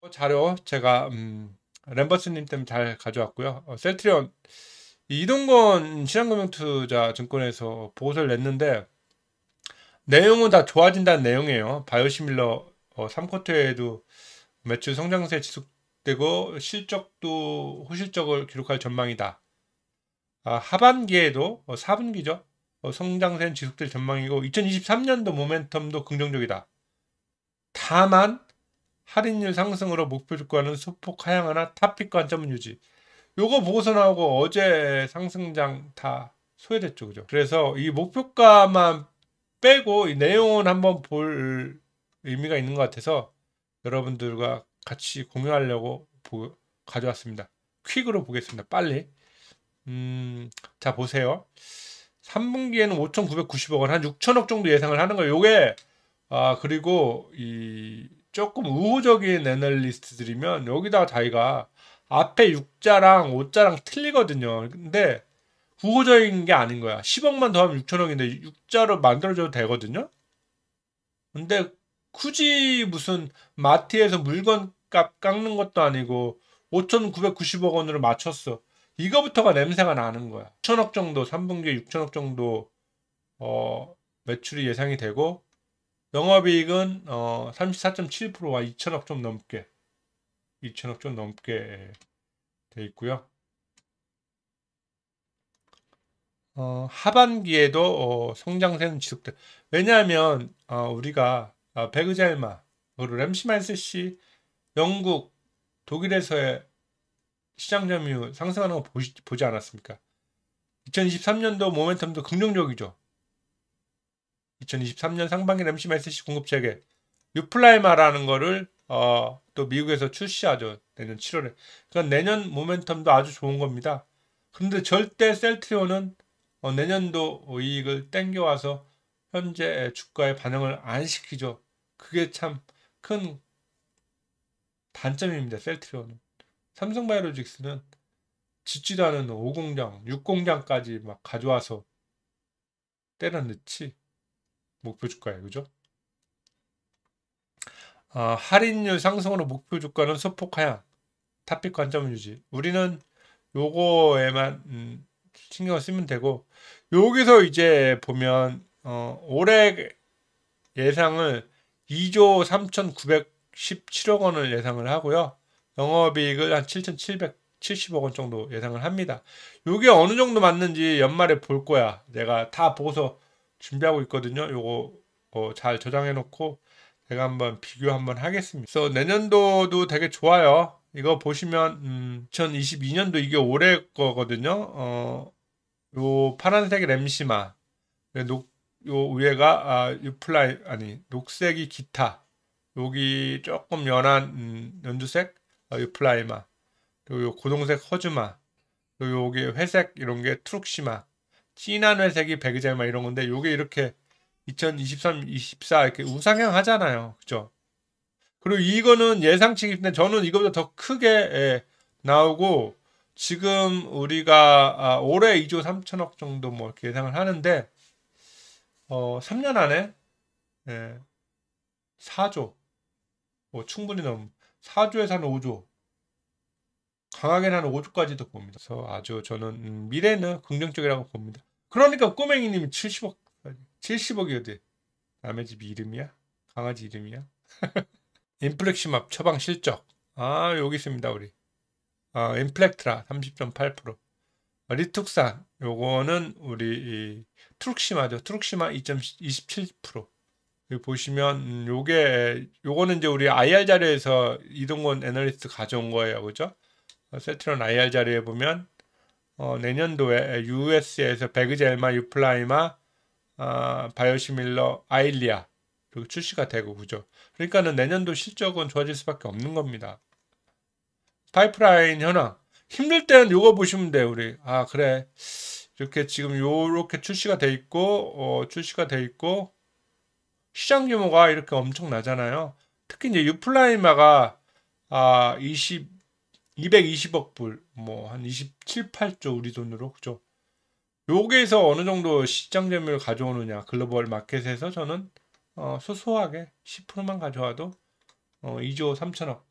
그 자료 제가 음, 램버스님 때문에 잘 가져왔고요. 어, 셀트리온 이동건 신한금융투자증권에서 보고서를 냈는데 내용은 다 좋아진다는 내용이에요. 바이오시밀러 어, 3쿼터에도 매출 성장세 지속되고 실적도 호실적을 기록할 전망이다. 아, 하반기에도 어, 4분기죠. 어, 성장세는 지속될 전망이고 2023년도 모멘텀도 긍정적이다. 다만 할인율 상승으로 목표 주가는 소폭 하향하나 탑픽 관점 유지. 요거 보고서 나오고 어제 상승장 다 소외됐죠, 그죠? 그래서 이 목표가만 빼고 이 내용은 한번 볼 의미가 있는 것 같아서 여러분들과 같이 공유하려고 보, 가져왔습니다. 퀵으로 보겠습니다. 빨리. 음, 자 보세요. 3분기에는 5,990억 원, 한 6천억 정도 예상을 하는 거예요. 요게 아 그리고 이 조금 우호적인 애널리스트들이면 여기다 자기가 앞에 6자랑 5자랑 틀리거든요. 근데 우호적인 게 아닌 거야. 10억만 더하면 6천억인데 6자로 만들어줘도 되거든요. 근데 굳이 무슨 마트에서 물건 값 깎는 것도 아니고 5,990억 원으로 맞췄어. 이거부터가 냄새가 나는 거야. 6천억 정도, 3분기에 6천억 정도 어, 매출이 예상이 되고 영업이익은 어, 34.7%와 2천억 좀 넘게 2천억 좀 넘게 예, 돼 있고요. 어, 하반기에도 어, 성장세는 지속돼. 왜냐하면 어, 우리가 아, 어, 베그젤마 그리고 램시마이스시 영국 독일에서의 시장 점유 율 상승하는 거 보시, 보지 않았습니까? 2023년도 모멘텀도 긍정적이죠. 2023년 상반기 MCM SEC 공급 체계 유플라이마라는 거를 어, 또 미국에서 출시하죠. 내년 7월에. 그러니까 내년 모멘텀도 아주 좋은 겁니다. 그런데 절대 셀트리온은 어, 내년도 이익을 땡겨와서 현재 주가의반응을안 시키죠. 그게 참 큰 단점입니다. 셀트리온은. 삼성바이오로직스는 짓지도 않은 5공장, 6공장까지 막 가져와서 때려 넣지. 목표 주가예요. 그죠? 아, 할인율 상승으로 목표 주가는 소폭 하향. 탑픽 관점 유지. 우리는 요거에만 음, 신경 을 쓰면 되고 여기서 이제 보면 어, 올해 예상을 2조 3,917억 원을 예상을 하고요. 영업이익을 한 7,770억 원 정도 예상을 합니다. 이게 어느 정도 맞는지 연말에 볼 거야. 내가 다 보고서 준비하고 있거든요. 요거 어, 잘 저장해 놓고 제가 한번 비교 한번 하겠습니다. 그래서 내년도도 되게 좋아요. 이거 보시면 음, 2022년도 이게 올해 거거든요. 어, 요 파란색 램시마, 네, 녹, 요 위에가 아, 유플라이 아니 녹색이 기타, 여기 조금 연한 음, 연두색 아, 유플라이마, 그리고 요 고동색 허즈마, 그리고 요게 회색 이런 게 트룩시마. 진한 회색이 배그젤 막 이런 건데 요게 이렇게 2023, 24 이렇게 우상향 하잖아요. 그죠? 그리고 이거는 예상치인데 저는 이거보다 더 크게 예, 나오고 지금 우리가 아, 올해 2조 3천억 정도 뭐 이렇게 예상을 하는데 어 3년 안에 예, 4조 뭐 충분히 넘 4조에서 한 5조 강하게는 한 5조까지도 봅니다. 그래서 아주 저는 음, 미래는 긍정적이라고 봅니다. 그러니까 꼬맹이님이 70억 7 0억이어디 남의 집 이름이야? 강아지 이름이야? 인플렉시맙 처방 실적. 아 여기 있습니다 우리. 아 인플렉트라 30.8%. 아, 리툭사 요거는 우리 이, 트룩시마죠. 트룩시마 2.27%. 여기 보시면 음, 요게 요거는 이제 우리 IR 자료에서 이동권 애널리스트 가져온 거예요. 그죠? 어, 세트론 IR 자료에 보면 어, 내년도에 US에서 베그젤마, 유플라이마, 아, 바이오시밀러, 아일리아 이렇게 출시가 되고 그죠. 그러니까는 내년도 실적은 좋아질 수밖에 없는 겁니다. 파이프라인 현황 힘들 때는 이거 보시면 돼요 우리 아 그래 이렇게 지금 요렇게 출시가 돼 있고 어, 출시가 돼 있고 시장 규모가 이렇게 엄청나잖아요 특히 이제 유플라이마가 아 20, 220억 불, 뭐 한 27, 8조 우리 돈으로 그죠? 여기에서 어느 정도 시장 점유율 가져오느냐 글로벌 마켓에서 저는 어, 소소하게 10%만 가져와도 어, 2조 3천억,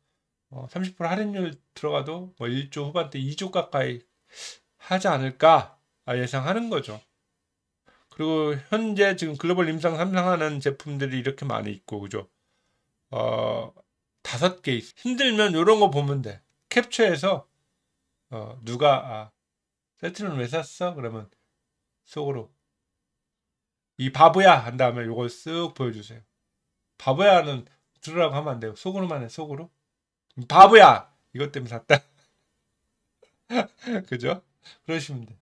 어, 30% 할인율 들어가도 뭐 1조 후반대 2조 가까이 하지 않을까 예상하는 거죠. 그리고 현재 지금 글로벌 임상 삼상하는 제품들이 이렇게 많이 있고 그죠? 어 다섯 개 힘들면 이런 거 보면 돼. 캡처해서 어, 누가 아, 세트는 왜 샀어? 그러면 속으로 이 바보야 한 다음에 요걸 쓱 보여주세요. 바보야는 들으라고 하면 안 돼요. 속으로만 해 속으로. 바보야 이것 때문에 샀다. 그죠? 그러시면 돼.